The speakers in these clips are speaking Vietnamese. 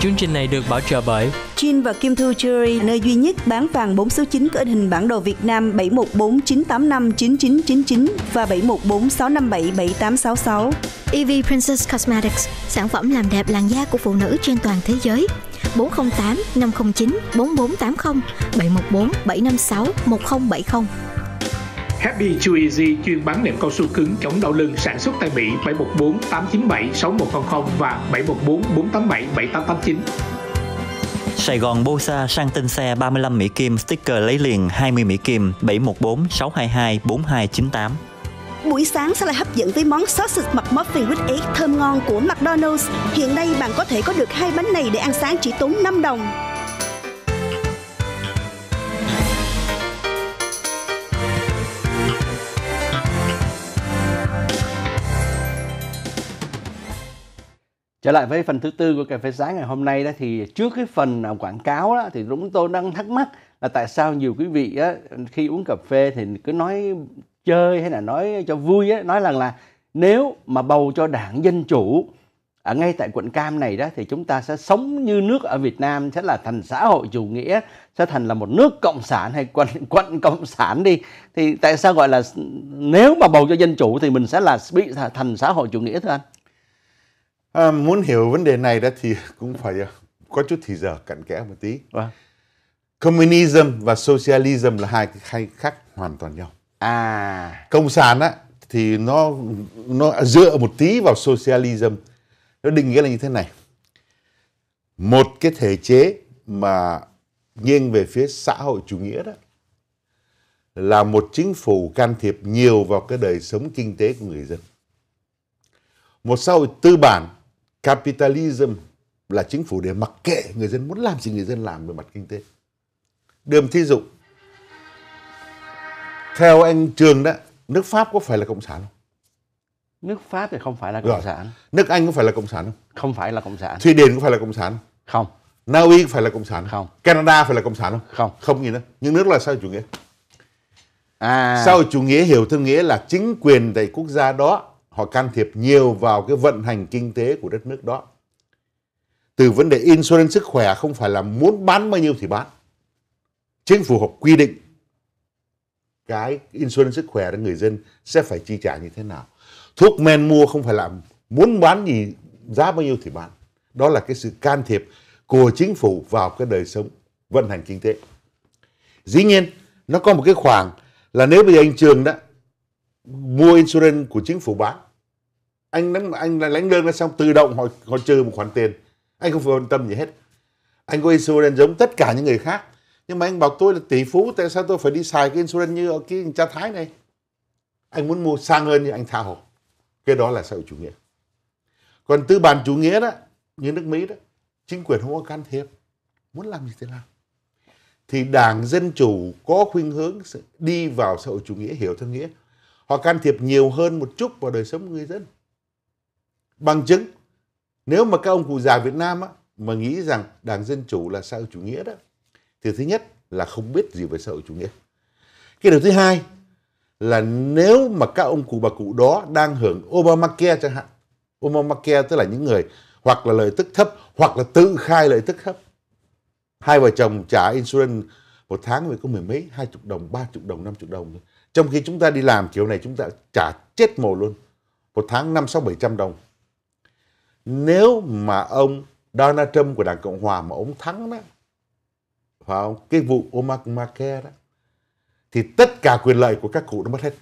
Chương trình này được bảo trợ bởi Chin và Kim Thu Jewelry, nơi duy nhất bán vàng 4 số 9 có hình bản đồ Việt Nam 714 985 9999 và 714 657 7866. EV Princess Cosmetics, sản phẩm làm đẹp làn da của phụ nữ trên toàn thế giới. 408 509 4480 714 756 1070 Happy Chew Easy chuyên bán nệm cao su cứng chống đau lưng sản xuất tại Mỹ 714 897 6100 và 714 487 7889. Sài Gòn Bosa sang tên xe 35 Mỹ Kim, sticker lấy liền 20 Mỹ Kim, 714 622 4298. Buổi sáng sẽ là hấp dẫn với món sausage McMuffin with egg thơm ngon của McDonald's. Hiện nay bạn có thể có được hai bánh này để ăn sáng chỉ tốn 5 đồng. Trở lại với phần thứ tư của cà phê sáng ngày hôm nay đó thì trước cái phần quảng cáo đó thì chúng tôi đang thắc mắc là tại sao nhiều quý vị á, khi uống cà phê thì cứ nói chơi hay là nói cho vui á, nói rằng là nếu mà bầu cho đảng dân chủ ở ngay tại quận Cam này đó thì chúng ta sẽ sống như nước ở Việt Nam sẽ là thành xã hội chủ nghĩa sẽ thành là một nước cộng sản hay quận quận cộng sản đi thì tại sao gọi là nếu mà bầu cho dân chủ thì mình sẽ là bị thành xã hội chủ nghĩa thưa anh? À, muốn hiểu vấn đề này đó thì cũng phải à, có chút thì giờ cặn kẽ một tí. Vâng. Communism và socialism là hai hai khác hoàn toàn nhau. À. Cộng sản á thì nó nó à, dựa một tí vào socialism. Nó định nghĩa là như thế này. Một cái thể chế mà nghiêng về phía xã hội chủ nghĩa đó là một chính phủ can thiệp nhiều vào cái đời sống kinh tế của người dân. Một xã hội tư bản capitalism là chính phủ để mặc kệ người dân muốn làm gì người dân làm về mặt kinh tế đường thí dụ theo anh trường đó nước pháp có phải là cộng sản không nước pháp thì không phải là cộng Rồi. sản nước anh có phải là cộng sản không không phải là cộng sản thụy điển có phải là cộng sản không Không. na uy phải là cộng sản không canada phải là cộng sản không không không gì nữa những nước là sao chủ nghĩa à xã chủ nghĩa hiểu theo nghĩa là chính quyền tại quốc gia đó họ can thiệp nhiều vào cái vận hành kinh tế của đất nước đó. Từ vấn đề insurance sức khỏe không phải là muốn bán bao nhiêu thì bán. Chính phủ họ quy định cái insurance sức khỏe cho người dân sẽ phải chi trả như thế nào. Thuốc men mua không phải là muốn bán gì giá bao nhiêu thì bán. Đó là cái sự can thiệp của chính phủ vào cái đời sống vận hành kinh tế. Dĩ nhiên nó có một cái khoảng là nếu bây giờ anh Trường đó mua insurance của chính phủ bán anh đánh anh là lãnh đơn ra xong tự động họ họ trừ một khoản tiền anh không phải quan tâm gì hết anh có insurance giống tất cả những người khác nhưng mà anh bảo tôi là tỷ phú tại sao tôi phải đi xài cái insurance như ở cái cha thái này anh muốn mua sang hơn thì anh tha hồ cái đó là xã hội chủ nghĩa còn tư bản chủ nghĩa đó như nước mỹ đó chính quyền không có can thiệp muốn làm gì thì làm thì đảng dân chủ có khuynh hướng đi vào xã hội chủ nghĩa hiểu theo nghĩa họ can thiệp nhiều hơn một chút vào đời sống người dân bằng chứng nếu mà các ông cụ già Việt Nam á, mà nghĩ rằng đảng Dân Chủ là xã hội chủ nghĩa đó thì thứ nhất là không biết gì về xã hội chủ nghĩa cái điều thứ hai là nếu mà các ông cụ bà cụ đó đang hưởng Obamacare chẳng hạn Obamacare tức là những người hoặc là lợi tức thấp hoặc là tự khai lợi tức thấp hai vợ chồng trả insulin một tháng mới có mười mấy hai chục đồng ba chục đồng năm chục đồng thôi trong khi chúng ta đi làm kiểu này chúng ta trả chết mồ luôn. Một tháng 5, 6, 700 đồng. Nếu mà ông Donald Trump của Đảng Cộng Hòa mà ông thắng đó, phải không? Cái vụ Obamacare đó, thì tất cả quyền lợi của các cụ nó mất hết.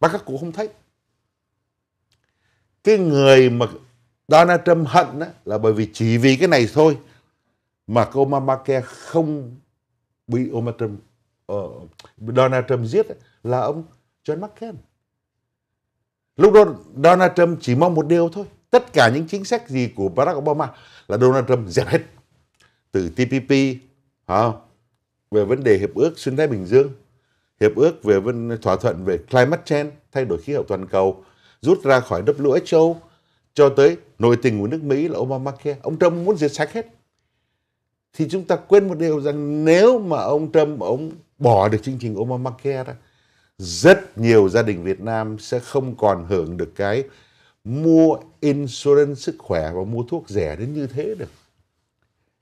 Và các cụ không thấy. Cái người mà Donald Trump hận đó, là bởi vì chỉ vì cái này thôi mà cái Obamacare không bị Obama Trump, uh, Donald Trump giết ấy, là ông John McCain. Lúc đó Donald Trump chỉ mong một điều thôi. Tất cả những chính sách gì của Barack Obama là Donald Trump dẹp hết. Từ TPP, à, về vấn đề Hiệp ước Xuyên Thái Bình Dương, Hiệp ước về vấn, thỏa thuận về climate change, thay đổi khí hậu toàn cầu, rút ra khỏi WHO, cho tới nội tình của nước Mỹ là Obamacare. Ông Trump muốn diệt sạch hết. Thì chúng ta quên một điều rằng nếu mà ông Trump ông bỏ được chương trình Obamacare ra, rất nhiều gia đình Việt Nam sẽ không còn hưởng được cái mua insurance sức khỏe và mua thuốc rẻ đến như thế được.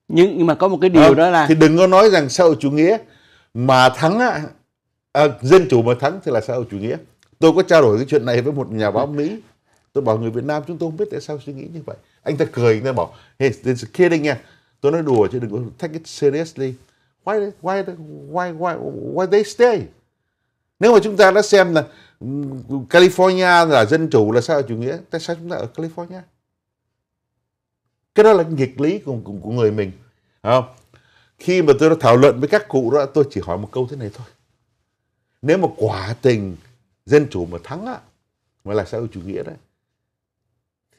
Nhưng, nhưng mà có một cái điều à, đó là thì đừng có nói rằng xã chủ nghĩa mà thắng á, à, dân chủ mà thắng thì là xã chủ nghĩa. Tôi có trao đổi cái chuyện này với một nhà báo Mỹ. Tôi bảo người Việt Nam chúng tôi không biết tại sao suy nghĩ như vậy. Anh ta cười, anh ta bảo, hey, this is kidding nha. Tôi nói đùa chứ đừng có take it seriously. Why, why, why, why, why they stay? Nếu mà chúng ta đã xem là ừ, California là dân chủ là sao hội chủ nghĩa, tại sao chúng ta ở California? Cái đó là nghịch lý của, của, của người mình. Không? Khi mà tôi đã thảo luận với các cụ đó, tôi chỉ hỏi một câu thế này thôi. Nếu mà quả tình dân chủ mà thắng á, mà là sao hội chủ nghĩa đấy,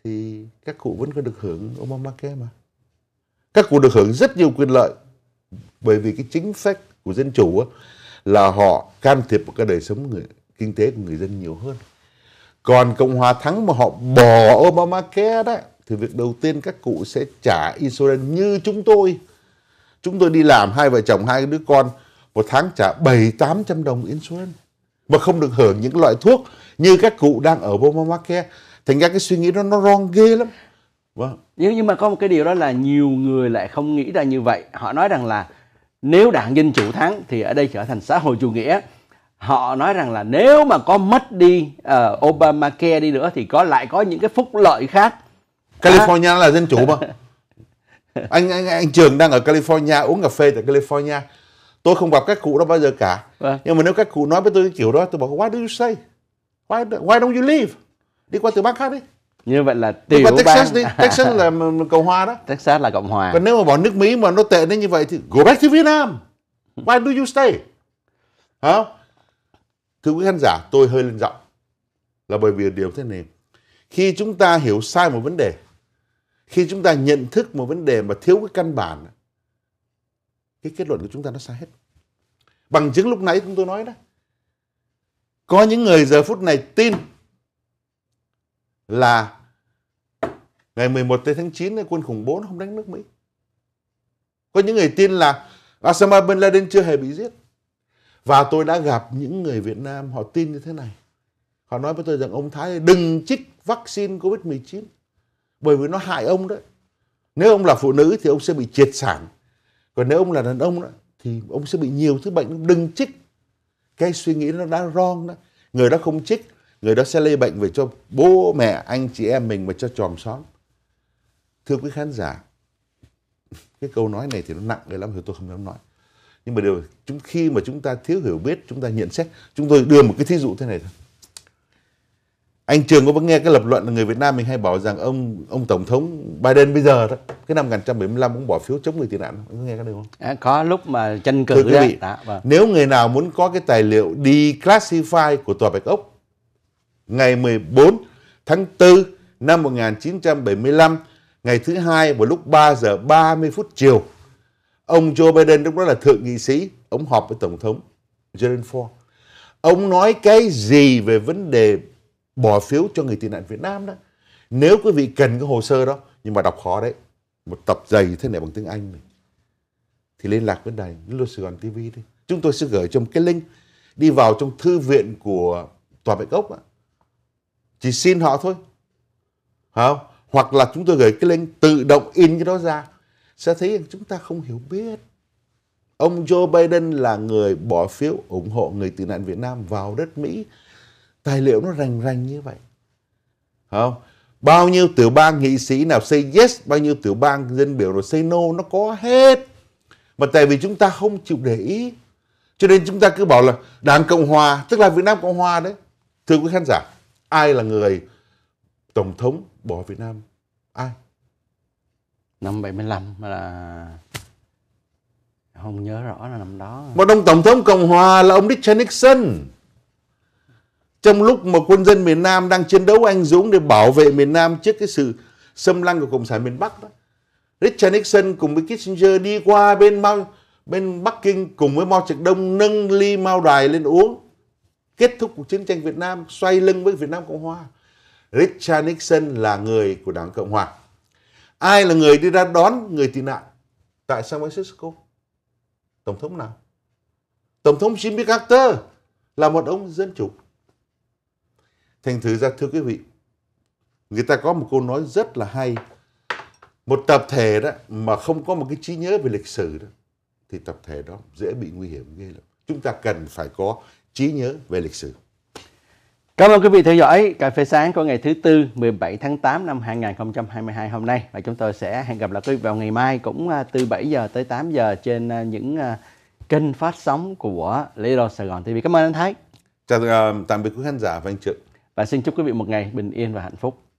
thì các cụ vẫn có được hưởng Obamacare mà. Các cụ được hưởng rất nhiều quyền lợi bởi vì cái chính sách của dân chủ á, là họ can thiệp vào cái đời sống người, kinh tế của người dân nhiều hơn. Còn Cộng hòa thắng mà họ bỏ Obamacare đó thì việc đầu tiên các cụ sẽ trả Israel như chúng tôi. Chúng tôi đi làm hai vợ chồng hai đứa con một tháng trả 7 800 đồng Israel và không được hưởng những loại thuốc như các cụ đang ở Obamacare. Thành ra cái suy nghĩ đó nó wrong ghê lắm. Vâng. Nhưng mà có một cái điều đó là nhiều người lại không nghĩ ra như vậy. Họ nói rằng là nếu đảng Dân Chủ thắng thì ở đây trở thành xã hội chủ nghĩa họ nói rằng là nếu mà có mất đi uh, Obamacare đi nữa thì có lại có những cái phúc lợi khác California à. là dân chủ mà anh, anh anh Trường đang ở California uống cà phê tại California tôi không gặp các cụ đó bao giờ cả à. nhưng mà nếu các cụ nói với tôi cái kiểu đó tôi bảo why do you say why why don't you leave đi qua từ bang khác đi như vậy là tiểu bang Texas đi, Texas là cộng hòa đó Texas là cộng hòa còn nếu mà bỏ nước Mỹ mà nó tệ đến như vậy thì go back to Vietnam why do you stay hả thưa quý khán giả tôi hơi lên giọng là bởi vì điều thế này khi chúng ta hiểu sai một vấn đề khi chúng ta nhận thức một vấn đề mà thiếu cái căn bản cái kết luận của chúng ta nó sai hết bằng chứng lúc nãy chúng tôi nói đó có những người giờ phút này tin là ngày 11 tháng 9 quân khủng bố nó không đánh nước Mỹ. Có những người tin là Osama Bin Laden chưa hề bị giết. Và tôi đã gặp những người Việt Nam họ tin như thế này. Họ nói với tôi rằng ông Thái đừng chích vaccine Covid-19 bởi vì nó hại ông đấy. Nếu ông là phụ nữ thì ông sẽ bị triệt sản. Còn nếu ông là đàn ông đó, thì ông sẽ bị nhiều thứ bệnh. Đừng chích. Cái suy nghĩ nó đã wrong đó. Người đó không chích người đó sẽ lây bệnh về cho bố mẹ anh chị em mình và cho chòm xóm thưa quý khán giả cái câu nói này thì nó nặng người lắm thì tôi không dám nói nhưng mà điều chúng khi mà chúng ta thiếu hiểu biết chúng ta nhận xét chúng tôi đưa một cái thí dụ thế này thôi anh Trường có nghe cái lập luận là người Việt Nam mình hay bảo rằng ông ông tổng thống Biden bây giờ đó cái năm 1975 cũng bỏ phiếu chống người tị nạn Có nghe cái điều không? À, có lúc mà tranh cử Thưa quý dạ, vâng. Nếu người nào muốn có cái tài liệu declassify của tòa Bạch Ốc ngày 14 tháng 4 năm 1975, ngày thứ hai vào lúc 3 giờ 30 phút chiều, ông Joe Biden lúc đó là thượng nghị sĩ, ông họp với Tổng thống Gerald Ford. Ông nói cái gì về vấn đề bỏ phiếu cho người tị nạn Việt Nam đó. Nếu quý vị cần cái hồ sơ đó, nhưng mà đọc khó đấy. Một tập dày thế này bằng tiếng Anh mình. Thì liên lạc với đài Luật Sài Gòn TV đi. Chúng tôi sẽ gửi cho một cái link đi vào trong thư viện của Tòa Bạch Ốc ạ chỉ xin họ thôi Hả không hoặc là chúng tôi gửi cái link tự động in cái đó ra sẽ thấy rằng chúng ta không hiểu biết ông Joe Biden là người bỏ phiếu ủng hộ người tị nạn Việt Nam vào đất Mỹ tài liệu nó rành rành như vậy Hả không bao nhiêu tiểu bang nghị sĩ nào say yes bao nhiêu tiểu bang dân biểu rồi say no nó có hết mà tại vì chúng ta không chịu để ý cho nên chúng ta cứ bảo là Đảng Cộng Hòa, tức là Việt Nam Cộng Hòa đấy. Thưa quý khán giả, ai là người tổng thống bỏ Việt Nam? Ai? Năm 75 là không nhớ rõ là năm đó. Một ông tổng thống Cộng hòa là ông Richard Nixon. Trong lúc mà quân dân miền Nam đang chiến đấu anh dũng để bảo vệ miền Nam trước cái sự xâm lăng của Cộng sản miền Bắc đó. Richard Nixon cùng với Kissinger đi qua bên Mao, bên Bắc Kinh cùng với Mao Trạch Đông nâng ly Mao Đài lên uống kết thúc cuộc chiến tranh Việt Nam, xoay lưng với Việt Nam Cộng Hòa. Richard Nixon là người của Đảng Cộng Hòa. Ai là người đi ra đón người tị nạn tại San Francisco? Tổng thống nào? Tổng thống Jimmy Carter là một ông dân chủ. Thành thử ra thưa quý vị, người ta có một câu nói rất là hay. Một tập thể đó mà không có một cái trí nhớ về lịch sử đó, thì tập thể đó dễ bị nguy hiểm ghê lắm. Chúng ta cần phải có trí nhớ về lịch sử. Cảm ơn quý vị theo dõi Cà phê sáng của ngày thứ Tư 17 tháng 8 năm 2022 hôm nay và chúng tôi sẽ hẹn gặp lại quý vị vào ngày mai cũng à, từ 7 giờ tới 8 giờ trên à, những à, kênh phát sóng của Little Sài Gòn TV. Cảm ơn anh Thái. Chào tạm biệt quý khán giả và anh Trượng. Và xin chúc quý vị một ngày bình yên và hạnh phúc.